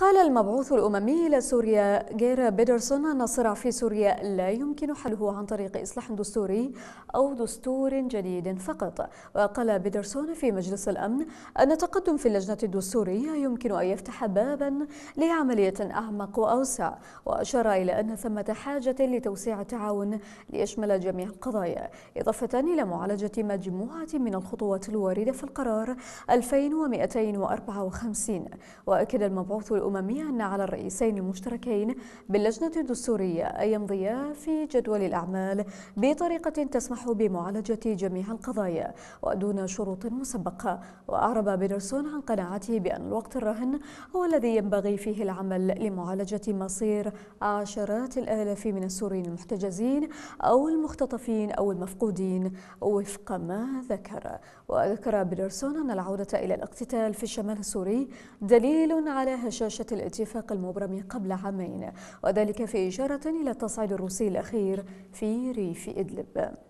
قال المبعوث الأممي إلى سوريا جيرا بيدرسون أن الصراع في سوريا لا يمكن حله عن طريق إصلاح دستوري أو دستور جديد فقط وقال بيدرسون في مجلس الأمن أن التقدم في اللجنة الدستورية يمكن أن يفتح بابا لعملية أعمق وأوسع وأشار إلى أن ثمة حاجة لتوسيع التعاون ليشمل جميع القضايا إضافة إلى معالجة مجموعة من الخطوات الواردة في القرار 2254 وأكد المبعوث الأممي الأممية أن على الرئيسين المشتركين باللجنة الدستورية أن يمضيا في جدول الأعمال بطريقة تسمح بمعالجة جميع القضايا ودون شروط مسبقة وأعرب بيرسون عن قناعته بأن الوقت الرهن هو الذي ينبغي فيه العمل لمعالجة مصير عشرات الآلاف من السوريين المحتجزين أو المختطفين أو المفقودين وفق ما ذكر وذكر بيرسون أن العودة إلى الاقتتال في الشمال السوري دليل على هشاشة مناقشة الاتفاق المبرم قبل عامين وذلك في إشارة إلى التصعيد الروسي الأخير في ريف إدلب